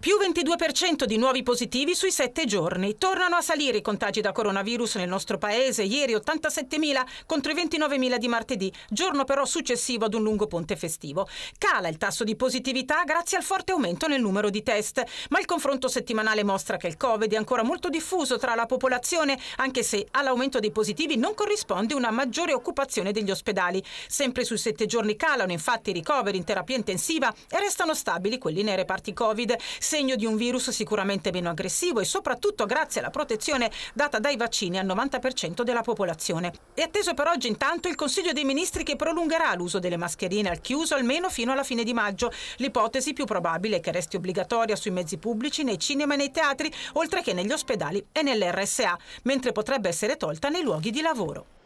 Più 22% di nuovi positivi sui sette giorni. Tornano a salire i contagi da coronavirus nel nostro paese. Ieri 87.000 contro i 29.000 di martedì, giorno però successivo ad un lungo ponte festivo. Cala il tasso di positività grazie al forte aumento nel numero di test. Ma il confronto settimanale mostra che il Covid è ancora molto diffuso tra la popolazione, anche se all'aumento dei positivi non corrisponde una maggiore occupazione degli ospedali. Sempre sui sette giorni calano infatti i ricoveri in terapia intensiva e restano stabili quelli nei reparti Covid segno di un virus sicuramente meno aggressivo e soprattutto grazie alla protezione data dai vaccini al 90% della popolazione. È atteso per oggi intanto il Consiglio dei Ministri che prolungherà l'uso delle mascherine al chiuso almeno fino alla fine di maggio. L'ipotesi più probabile è che resti obbligatoria sui mezzi pubblici, nei cinema e nei teatri, oltre che negli ospedali e nell'RSA, mentre potrebbe essere tolta nei luoghi di lavoro.